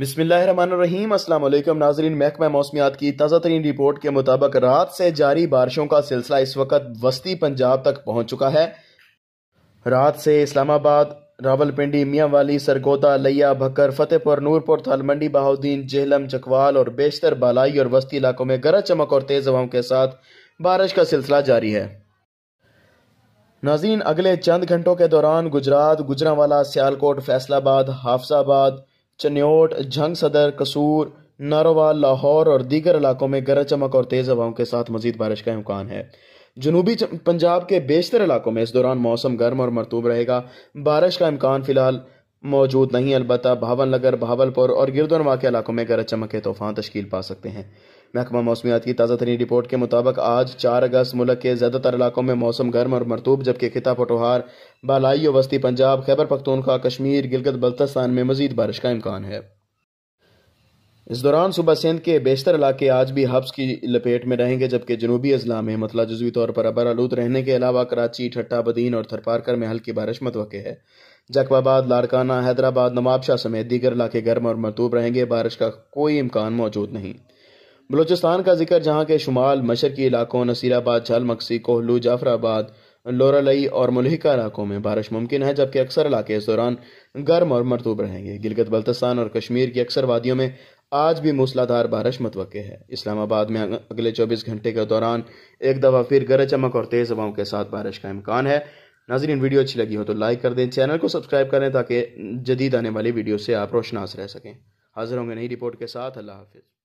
बिसमीम नाजरीन महकमा मौसमियात की ताज़ा तरीन रिपोर्ट के मुताबिक रात से जारी बारिशों का सिलसिला इस वक्त वस्ती पंजाब तक पहुँच चुका है रात से इस्लामाबाद रावलपिंडी मियाँ वाली सरगोदा लिया भक्कर फतेहपुर नूरपुर थालमंडी बहाउद्दीन जेहलम चकवाल और बेशतर बालाई और वस्ती इलाकों में गरज चमक और तेज़ हवाओं के साथ बारिश का सिलसिला जारी है नाजीन अगले चंद घंटों के दौरान गुजरात गुजरावाला सियालकोट फैसलाबाद हाफजाबाद चन्योट जंग सदर कसूर नारोवाल लाहौर और दीगर इलाकों में गरज चमक और तेज़ हवाओं के साथ मजीद बारिश का इम्कान है जनूबी पंजाब के बेशतर इलाकों में इस दौरान मौसम गर्म और मरतूब रहेगा बारिश का इम्कान फ़िलहाल मौजूद नहीं अलबत् नगर भावलपुर और गिरदोनमा के इलाकों में गरज चमक के तूफान तश्कील पा सकते हैं महकमा मौसमियात की ताज़ा तरीन रिपोर्ट के मुताबिक आज चार अगस्त मुल्क के ज़्यादातर इलाकों में मौसम गर्म और मरतूब जबकि खिता पटोहार बालाई और वस्ती पंजाब खैबर पख्तूनखा कश्मीर गिलगत बल्तस्तान में मजीद बारिश का इम्कान है इस दौरान सुबह सिंध के बेशतर इलाके आज भी हब्स की लपेट में रहेंगे जबकि जनूबी अजला में मतला जजवी तौर पर अबर आलूद रहने के अलावा कराची ठट्टा बदीन और थरपारकर में हल्की बारिश मतवक़ है जकवाबाद लाड़काना हैदराबाद नवाबशाह समेत दीगर इलाके गर्म और मरतूब रहेंगे बारिश का कोई इम्कान मौजूद नहीं बलोचिस्तान का जिक्र जहाँ के शुमाल मशरकी इलाकों नसीराबाद झालमक्सी कोहलू जाफराबाद लोरालई और मलहिका इलाकों में बारिश मुमकिन है जबकि अक्सर इलाके इस दौरान गर्म और मरतूब रहेंगे गिलगत बल्तिस्तान और कश्मीर की अक्सर वादियों में आज भी मूसलाधार बारिश मतव है इस्लामाबाद में अगले चौबीस घंटे के दौरान एक दफ़ा फिर गरज चमक और तेज़ हवाओं के साथ बारिश का इम्कान है नाजरीन वीडियो अच्छी लगी हो तो लाइक कर दें चैनल को सब्सक्राइब करें ताकि जदीद आने वाली वीडियो से आप रोशनास रह सकें हाजिर होंगे नई रिपोर्ट के साथ अल्लाह हाफिज़